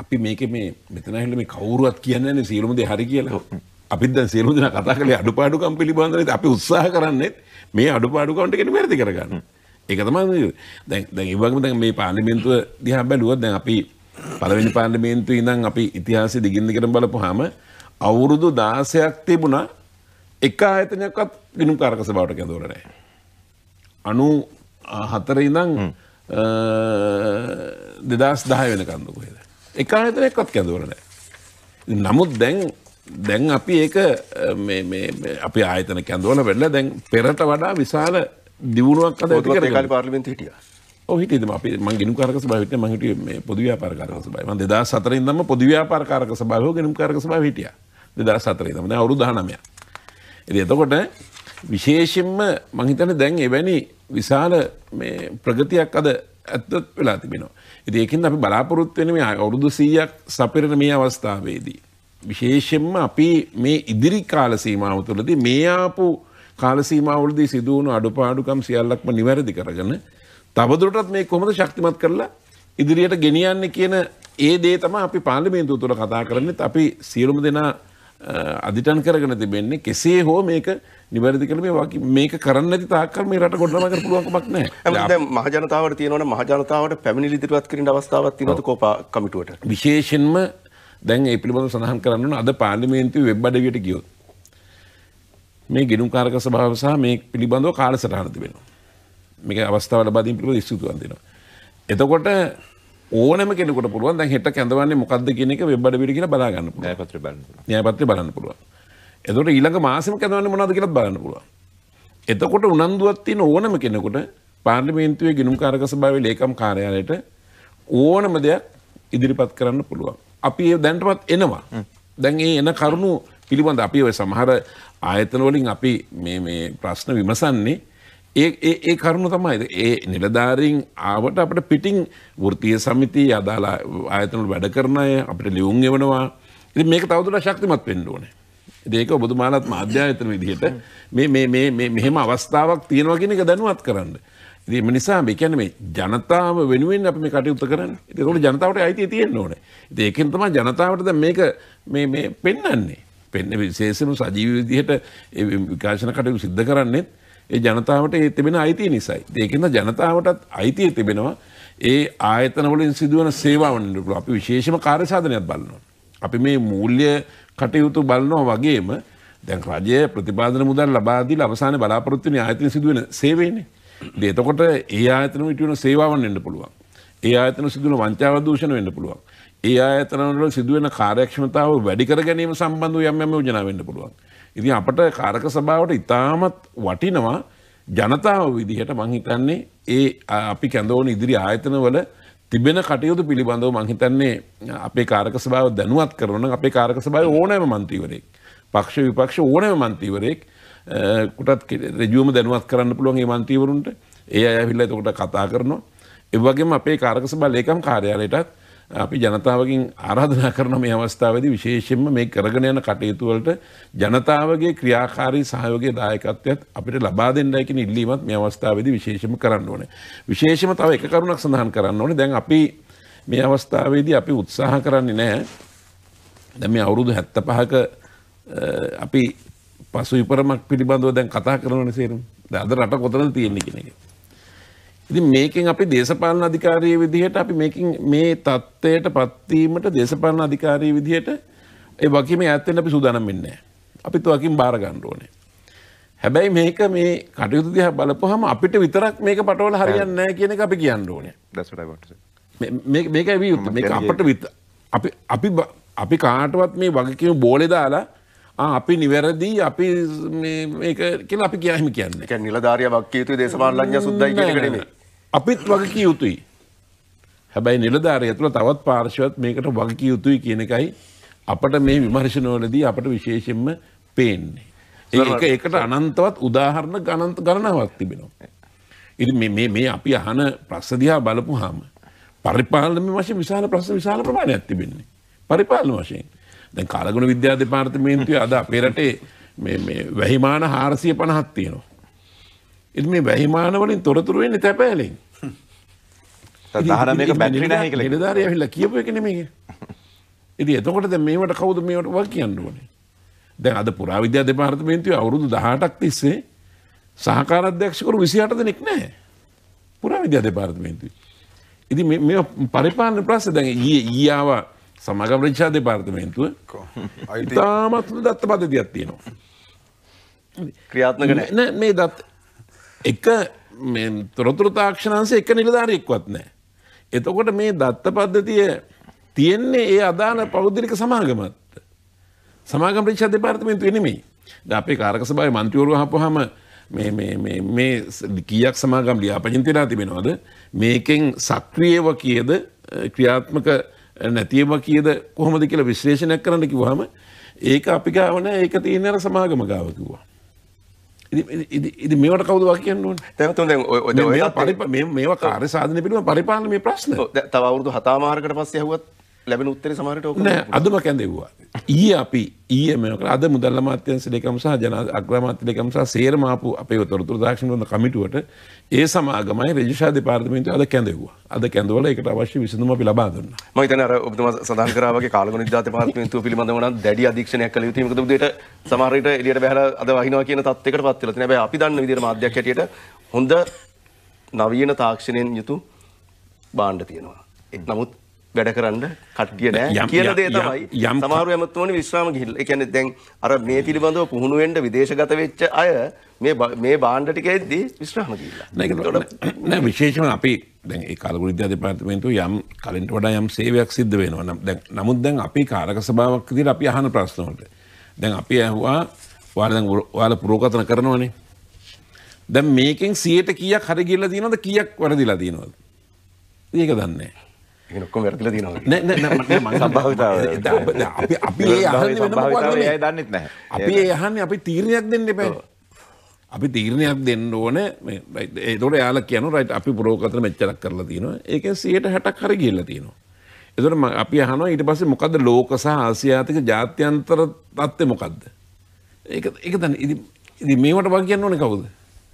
අපි මේක මේ මෙතනහිල මේ කවුරුවත් කියන්නේ සියලුම දේ හරි කියලා. අපි දැන් සියලුම දෙනා කතා කළේ අඩුපාඩුකම් පිළිබඳව අපි උත්සාහ කරන්නේ මේ අඩුපාඩුකම්ට කෙනෙක් වැරදි කරගන්න. ඒක තමයි දැන් දැන් ඒ වගේම දැන් මේ පාර්ලිමේන්තුව දිහා බැලුවොත් දැන් අපි පළවෙනි පාර්ලිමේන්තුවේ ඉඳන් අපි ඉතිහාසෙ දිගින් දිගටම බලපුවාම අවුරුදු 16ක් තිබුණා එක ආයතනයක්වත් විනුකාරක සභාවට කැඳවලා නැහැ. 94 ඉඳන් 2010 වෙනකන් දුක. එක අතර එකත් කැඳවර නෑ නමුත් දැන් දැන් අපි ඒක අපි ආයතන කැඳවල වෙල්ල දැන් පෙරට වඩා විශාල දියුණුවක් අද ඇති පාර්ලිමෙන්ට හිටිය හිට අපි ම ගෙනු කාරක සභාවිට මහිට මේ පොදව්‍යාපාරකාරක සබයි දෙදා සතරින් දම පොදව්‍යාපාරකාරක සභාව ගෙනම් කාරක සභා හිටිය දෙදා සතරේ තමන අවරු දානමය එති එතකොට විශේෂෙන්ම මහිතන දැන් එවැනි විශාල ප්‍රගතියක් අද ඇත්තත් වෙලා තිබෙනවා. ඉති ඒකින් අපි බලාපොරොත්වෙන මේ අවුරුදු සීයක් සපිරණ මේ අවස්ථාවේදී. විශේෂෙන්ම අපි මේ ඉදිරි කාල සීමාව තුළදී මේ ආපු කාලසීමවලදී සිදුවුණු අඩුපාඩුකම් සියල්ලක්ම නිවැරදි කරගන තබදුරටත් මේ කොහොමද ශක්තිමත් කරලා ඉදිරියට ගෙනියන්නේ කියන ඒ දේ තම අපි පාර්ලිමේන්තුව තුළ කතා කරන්නේ අපි සියලුම දෙනා අධිටන් කරගෙන තිබෙන්නේ කෙසේ හෝ මේක නිවැරදි කළ මේ වගේ මේක කරන්න ඇති තාක්කල් මේ රට ගොඩනගා කරන්න පුළුවන්කමක් නැහැ. දැන් මහජනතාවට තියෙනවනේ මහජනතාවට පැමිණිලි ඉදිරිපත් කිරීමේ අවස්ථාවක් තියෙනවද කෝපා කමිටුවට? විශේෂයෙන්ම දැන් ඒ පිළිබඳව සඳහන් කරන්න ඕන අද පාර්ලිමේන්තුවේ වෙබ් අඩවියට ගියොත් මේ ගිනුම්කාරක සභාව සහ මේ පිළිබඳව කාලසටහන තිබෙනවා. මේක අවස්ථාව ලබා දීම පිළිබඳව ස්තුතිවන්ත වෙනවා. එතකොට ඕනම කෙනෙකුට පුළුවන් දැන් හෙට කැඳවන්නේ මොකද්ද කියන එක වෙබ් අඩවියට කියලා බලා ගන්න පුළුවන්. න්‍යායපත්‍රය බලන්න පුළුවන්. න්‍යායපත්‍රය බලන්න පුළුවන්. එතකොට ඊළඟ මාසෙම කැඳවන්නේ මොනවද කියලා බලන්න පුළුවන්. එතකොට උනන්දුවක් තියෙන ඕනම කෙනෙකුට පාර්ලිමේන්තුවේ ගිණුම්කාරක සභාවේ ලේකම් කාර්යාලයට ඕනම දෙයක් ඉදිරිපත් කරන්න පුළුවන්. අපි ඒ දැනටමත් එනවා. දැන් ඒ එන කරුණු පිළිබඳ අපි ඔය සමහර ආයතන වලින් අපි මේ මේ ප්‍රශ්න විමසන්නේ ඒ කරුණු තමයි ඒ නිලධාරීන් ආවට අපට පිටිං වෘතිය සමිතිය අදාලා ආයතනට වැඩ කරන අය අපට ලියුම් එවනවා ඉතින් මේක තවදුරටත් ශක්තිමත් වෙන්න ඕනේ. ඒක ඔබතුමාලත් මාධ්‍යායතන විදිහට මේ මේ මේ මේ මෙහෙම අවස්ථාවක් තියෙනවා කියන එක දැනුවත් කරන්න. ඉතින් මේ නිසා මේ කියන්නේ මේ ජනතාව වෙනුවෙන් අපි මේ කටයුතු කරන්නේ. ඉතින් ඒකට ජනතාවට අයිතිය තියෙන්න ඕනේ. ඉතින් ඒකෙන් තමයි ජනතාවට දැන් මේක මේ මේ පෙන්වන්නේ. පෙන්න විශේෂම සජීවී විදිහට ඒ විකාශන කටයුතු සිද්ධ කරන්නේ ඒ ජනතාවට ඒ තිබෙන අයිතිය නිසයි. ඒකෙන්ද ජනතාවටත් අයිතිය තිබෙනවා ඒ ආයතනවලින් සිදුවන සේවාවනලට අපි විශේෂම කාර්යසාධනයක් බලනවා. අපි මේ මූල්‍ය කටයුතු බලනවා වගේම දැන් රජය ප්‍රතිපාදන මුදල් ලබාදී අවසාන බලාපොරොත්තුනි ආයතන සිදුවන සේවේනේ. දේතකොට ඒ ආයතන විටවන සේවාවන් වෙන්න පුළුවන්. ඒ ආයතන සිදුවන වංචාව දූෂණ වෙන්න පුළුවන්. ඒ ආයතනවල සිදුවෙන කාර්යක්ෂමතාව වැඩි කර ගැනීම සම්බන්ධව යම් යම් යෝජනා වෙන්න පුළුවන්. ඉති අපට කාරක සභාවට ඉතාමත් වටිනවා ජනතාව විදිහට මංහිතන්නේ ඒ අපි කැඳවන ඉදිරි ආයතනවල තිබෙන කටයුතු පිළිබඳව මංහිතන්නේ අපේ කාරක සභාව දැනුවත් කරන අපේ කාරක සභාව ඕනෑම මන්තීවරෙක් පක්ෂ විපක්ෂ ඕනෑම මන්තීවරෙක් කොටත් රජුවම දැනුවත් කරන්න පුළුවන් ඒ මන්තීවරුන්ට ඒ අයහිල්ල එතකොට කතා කරනවා. එවගේම අපේ කාරක සභා ලේකම් කාර්යාලයටත් අපි ජනතාවකින් ආරාධනා කරන මේ අවස්ථාවද විශේෂෙන්ම මේ කරගෙන යන කටයුතුවලට ජනතාවගේ ක්‍රියාකාරී සහයෝගේ දායකත්වයත් අපිට ලබා දෙන්නයකින ඉල්ලීමත් මේ අවස්ථාවද විශේෂම කරන්න ඕන. විශේෂම තව එක කරුණක් සඳහන් කරන්න ඕන දැන් අපි මේ අවස්ථාවේදී අපි උත්සාහ කරන්නේ නෑ දැ මේ අවුරුදු හැත්ත පහක අපි පසු ඉපරමක් පිළිබඳව දැන් කතා කරන සේරුම් ද අද රට කොතන තියෙන්නේ කෙනෙ. ඉති මේකින් අපි දේශපාලන අධිකාරයේ විදිහට අපි මේකින් මේ තත්ත්වයට පත්වීමට දේශපාලන අධිකාරයේ විදිහට ඒ වකිම ඇත්තෙන් අපි සූදානම් වෙන්නේ අපි තුවකින් බාරගන්න ඕනේ. හැබැයි මේක මේ කටයුතු දිහා බලපුවහම අපිට විතරක් මේක පටවල හරියන්නේ නැහැ කියන එක අපි කියන්න ඕනේ. That's what I want to say. මේක මේක ඇවිත් යුත්තේ මේක අපිට අපි අපි අපි කාටවත් මේ වගකීම බෝලේ දාලා අපි නිවැරදි අපි කියලා අපි කියහම කියන්නේ නිලධාරය වක්කේතු දේශපාලඥ සුද්දයි කියනකටේ අපිත් වගකිය යුතුයි. හැබැයි නිලධාරය ඇතුළ තවත් පාර්ශවත් මේකට වගකිය යුතුයි කියන එකයි අපට මේ විමර්ශනවලදී අපට විශේෂෙන්ම පේන්නේ. ඒක ඒකට අනන්තවත් උදාහරණ ගණන්ත ගණනාවක් තිබෙනවා. ඉති මේ අපි අහන ප්‍රස්සදිහා බලපු හාම පරිපාලන වශය විශාල ප්‍රස විශාල ප්‍රමාණයක් තිබෙන්නේ. පරිපාලන වශයෙන් දැන් කාලගුණ විද්‍යා දෙපාර්තමේන්තුවේ අද අපේ රටේ වැහිමාන හාරසිය පණහත් තියෙනවා. එ මේ වැහිමානවලින් තොරතුරුවෙන්නේ තැපෑලෙන්. දහර මේක බැටරි නැහැ කියලා නිලධාරිය ඇවිල්ලා කියපු එක නෙමෙයි. ඉතින් එතකොට දැන් මේවට කවුද මේවට වක් කියන්න ඕනේ? දැන් අද පුරාවිද්‍යා දෙපාර්තමේන්තුවේ අවුරුදු 18ක් තිස්සේ සහකාර අධ්‍යක්ෂකවරු 28 දෙනෙක් නැහැ. පුරාවිද්‍යා දෙපාර්තමේන්තුවේ. ඉතින් මේ මේ පරිපාලන ප්‍රශ්න දැන් ඊයේ ඊයාව සමාගම පරීක්ෂා දෙපාර්තමේන්තුව ඉතාමත් දත්ත පද්ධතියක් තියෙනවා. ක්‍රියාත්මක නැහැ. නෑ මේ දත් එක මේ තොරතුරු තාක්ෂණංශ එක නිලධාරියෙක්වත් නැහැ. එතකොට මේ දත්ත පද්ධතිය තියෙන්නේ ඒ අදාන පෞද්ගලික සමාගමත් සමාගම පරීක්ෂා දෙපාර්තමේන්තුවේ නෙමෙයි. දැන් අපේ කාර්ක සභාවේ മന്ത്രിවරු අහපුවාම මේ මේ මේ මේ කීයක් සමාගම් ලියාපදිංචි වෙලා තිබෙනවද? මේකෙන් සක්‍රියව කීයද ක්‍රියාත්මක නැතිව කීයද කොහොමද කියලා විශ්ලේෂණයක් කරන්න කිව්වහම ඒක අපි ගාව නැහැ ඒක තියෙන අර සමාගම ගාව කිව්වා. ඉති මේට කවද කියන්න තැමතුන් ඔ පරි මේවා කාර සාධන පිළිම පරිපාලන මේ ප්‍රශ්න තවරුදු හතාමාර්කට පස්ස යහුවත් ලැබෙන උත්තර සමහරට ඕක නෑ අදම කැඳෙව්වා ඊයේ අපි ඊයේ මෙනක අද මුදල් අමාත්‍යාංශ ලේකම් සහ ජන අග්‍රාමාත්‍ය ලේකම් සහ සේරම ආපු අපේ තොරතුරු දාක්ෂණ වන කමිටුවට ඒ සමාගමයි රජිෂා දෙපාර්තමේන්තුව අද කැඳෙව්වා අද කැඳවල ඒකට අවශ්‍ය විසඳුම අපි ලබා දුන්නා මම හිතන්නේ අර ඔබතුමා සඳහන් කරා වගේ කාලගුණ ඉදා දෙපාර්තමේන්තුව පිළිබඳව නම් දැඩි අධීක්ෂණයක් කළ යුතුයි මොකද උදේට සමහර විට එළියට බහලා අද වහිනවා කියන තත්යකට පත් වෙලා තියෙනවා හැබැයි අපි දන්න විදිහට මාධ්‍යයක් හැටියට හොඳ නවීන තාක්ෂණයෙන් යුතු බාණ්ඩ තියෙනවා නමුත් වැඩ කරන්න කට්ටිය නෑ කියන දේ තමයි යම් සමහර ඇමතුමනි විශ්වාම ගිහිල්. ඒ කියන්නේ දැන් අර මේ පිළිබඳව පුහුණු වෙන්න විදේශගත වෙච්ච අය මේ මේ බාණ්ඩ ටික එද්දී විශ්‍රාම ගිහිල්ලා. නෑ විශේෂම අපි දැන් ඒ කාලගුණ විද්‍යා දෙපාර්තමේන්තුව යම් කලින්ට වඩා යම් සේවයක් සිද්ධ වෙනවා. දැන් නමුත් දැන් අපි කාරක සභාවක් විදිහට අපි අහන ප්‍රශ්න වලට දැන් අපි ඇහුවා ඔයාලා දැන් ඔයාලා පුරෝගතන කරනවනේ. දැන් මේකෙන් 100ට කීයක් හරි ගිහිල්ලා තියෙනවද කීයක් වරදිලා තියෙනවද? ඒක දන්නේ නෑ. ඔක්කො වැරදිල තියෙනවා අපි ඒ දන්නෙත් නැහැ අපි ඒ අහන්නේ අපි තීරණයක් දෙන්න එපා අපි තීරණයක් දෙන්න ඕන ඒතොට යාල කියන රයිට අපි පුරෝකතන මෙච්චරක් කරලා තියෙනවා ඒක සියට හැටක් හරි ගිල්ල තියෙනවා එතට අපි අහනවා ඊට පස්සේ මොකද ලෝක සහ ආසියාතික ජාත්‍යන්තර තත්ත්වය මොකක්ද ඒක ඒක දන්න ඉදි මේවට වග කියන්න ඕන කවුද